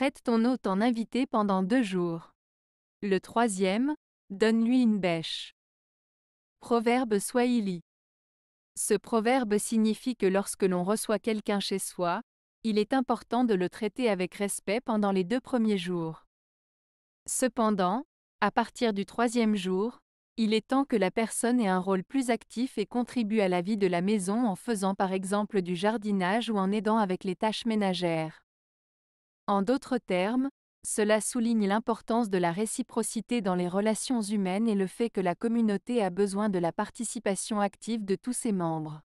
Traite ton hôte en invité pendant deux jours. Le troisième, donne-lui une bêche. Proverbe Swahili. Ce proverbe signifie que lorsque l'on reçoit quelqu'un chez soi, il est important de le traiter avec respect pendant les deux premiers jours. Cependant, à partir du troisième jour, il est temps que la personne ait un rôle plus actif et contribue à la vie de la maison en faisant par exemple du jardinage ou en aidant avec les tâches ménagères. En d'autres termes, cela souligne l'importance de la réciprocité dans les relations humaines et le fait que la communauté a besoin de la participation active de tous ses membres.